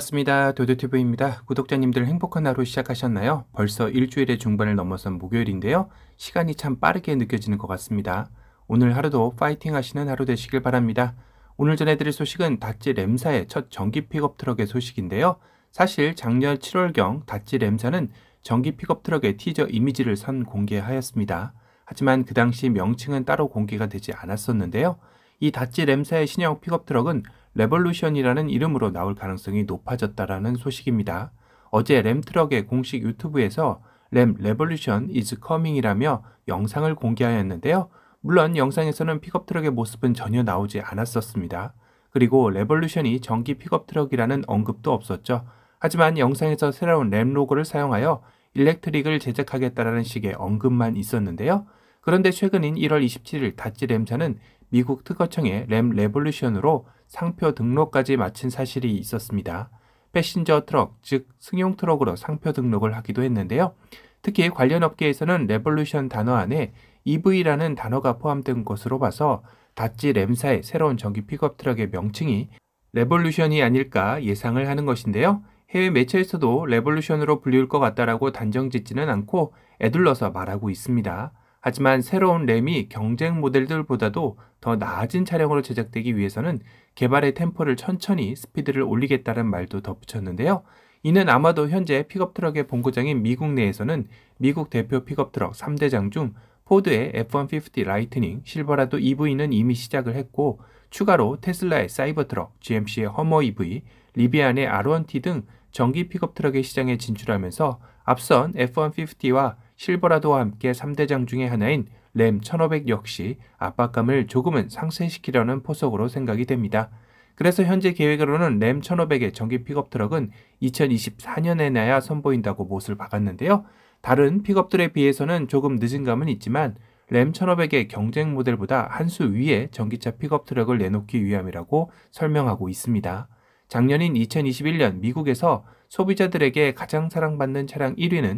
반갑습니다. 도도튜브입니다 구독자님들 행복한 하루 시작하셨나요? 벌써 일주일의 중반을 넘어선 목요일인데요. 시간이 참 빠르게 느껴지는 것 같습니다. 오늘 하루도 파이팅 하시는 하루 되시길 바랍니다. 오늘 전해드릴 소식은 다지 램사의 첫 전기 픽업 트럭의 소식인데요. 사실 작년 7월경 다지 램사는 전기 픽업 트럭의 티저 이미지를 선 공개하였습니다. 하지만 그 당시 명칭은 따로 공개가 되지 않았었는데요. 이다지 램사의 신형 픽업 트럭은 레볼루션이라는 이름으로 나올 가능성이 높아졌다라는 소식입니다. 어제 램트럭의 공식 유튜브에서 램 레볼루션 이즈 커밍이라며 영상을 공개하였는데요. 물론 영상에서는 픽업트럭의 모습은 전혀 나오지 않았었습니다. 그리고 레볼루션이 전기 픽업트럭이라는 언급도 없었죠. 하지만 영상에서 새로운 램 로고를 사용하여 일렉트릭을 제작하겠다라는 식의 언급만 있었는데요. 그런데 최근인 1월 27일 다치 램사는 미국 특허청의 램 레볼루션으로 상표 등록까지 마친 사실이 있었습니다. 패신저 트럭, 즉 승용 트럭으로 상표 등록을 하기도 했는데요. 특히 관련 업계에서는 레볼루션 단어 안에 EV라는 단어가 포함된 것으로 봐서 닷지 램사의 새로운 전기 픽업 트럭의 명칭이 레볼루션이 아닐까 예상을 하는 것인데요. 해외 매체에서도 레볼루션으로 불리울 것 같다라고 단정 짓지는 않고 애둘러서 말하고 있습니다. 하지만 새로운 램이 경쟁 모델들보다도 더 나아진 차량으로 제작되기 위해서는 개발의 템포를 천천히 스피드를 올리겠다는 말도 덧붙였는데요. 이는 아마도 현재 픽업트럭의 본고장인 미국 내에서는 미국 대표 픽업트럭 3대장 중 포드의 F-150 라이트닝, 실버라도 EV는 이미 시작을 했고 추가로 테슬라의 사이버트럭, GMC의 허머 EV, 리비안의 R1T 등 전기 픽업트럭의 시장에 진출하면서 앞선 F-150와 실버라도와 함께 3대장 중의 하나인 램 1500 역시 압박감을 조금은 상쇄시키려는 포석으로 생각이 됩니다. 그래서 현재 계획으로는 램 1500의 전기 픽업 트럭은 2024년에 나야 선보인다고 못을 박았는데요. 다른 픽업들에 비해서는 조금 늦은 감은 있지만 램 1500의 경쟁 모델보다 한 수 위에 전기차 픽업 트럭을 내놓기 위함이라고 설명하고 있습니다. 작년인 2021년 미국에서 소비자들에게 가장 사랑받는 차량 1위는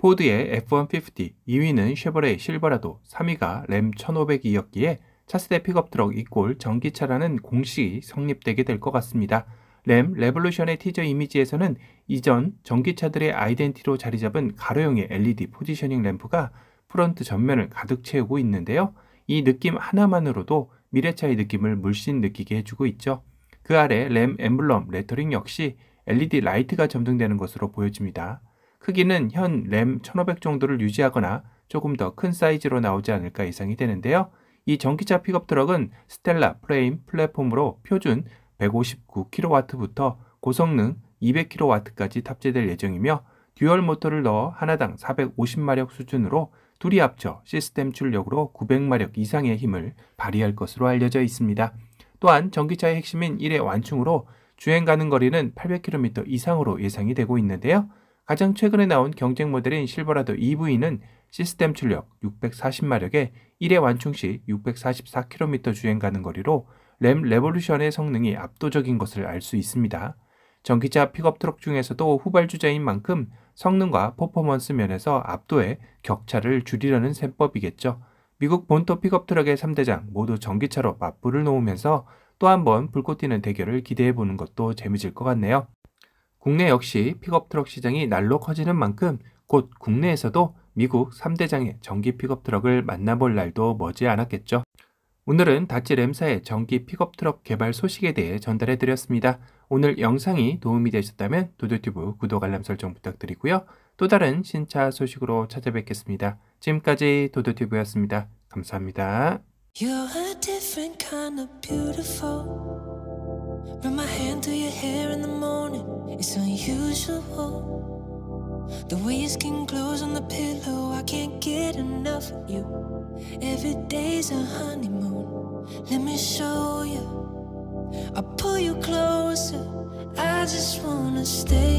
포드의 F-150, 2위는 쉐보레 실버라도, 3위가 램 1500이었기에 차세대 픽업트럭 이꼴 전기차라는 공식이 성립되게 될 것 같습니다. 램 레볼루션의 티저 이미지에서는 이전 전기차들의 아이덴티로 자리잡은 가로형의 LED 포지셔닝 램프가 프론트 전면을 가득 채우고 있는데요. 이 느낌 하나만으로도 미래차의 느낌을 물씬 느끼게 해주고 있죠. 그 아래 램 엠블럼 레터링 역시 LED 라이트가 점등되는 것으로 보여집니다. 크기는 현 램 1500 정도를 유지하거나 조금 더 큰 사이즈로 나오지 않을까 예상이 되는데요. 이 전기차 픽업 트럭은 스텔라 프레임 플랫폼으로 표준 159kW부터 고성능 200kW까지 탑재될 예정이며 듀얼 모터를 넣어 하나당 450마력 수준으로 둘이 합쳐 시스템 출력으로 900마력 이상의 힘을 발휘할 것으로 알려져 있습니다. 또한 전기차의 핵심인 1회 완충으로 주행 가는 거리는 800km 이상으로 예상이 되고 있는데요. 가장 최근에 나온 경쟁 모델인 실버라도 EV는 시스템 출력 640마력에 1회 완충 시 644km 주행 가는 거리로 램 레볼루션의 성능이 압도적인 것을 알 수 있습니다. 전기차 픽업 트럭 중에서도 후발주자인 만큼 성능과 퍼포먼스 면에서 압도해 격차를 줄이려는 셈법이겠죠. 미국 본토 픽업 트럭의 3대장 모두 전기차로 맞불을 놓으면서 또 한 번 불꽃 튀는 대결을 기대해 보는 것도 재미질 것 같네요. 국내 역시 픽업트럭 시장이 날로 커지는 만큼 곧 국내에서도 미국 3대장의 전기 픽업트럭을 만나볼 날도 머지않았겠죠. 오늘은 다치 램사의 전기 픽업트럭 개발 소식에 대해 전달해드렸습니다. 오늘 영상이 도움이 되셨다면 도도튜브 구독 알람 설정 부탁드리고요. 또 다른 신차 소식으로 찾아뵙겠습니다. 지금까지 도도튜브였습니다. 감사합니다. Run my hand through your hair in the morning, it's unusual. The way your skin glows on the pillow, I can't get enough of you. Every day's a honeymoon, let me show you. I'll pull you closer, I just wanna stay.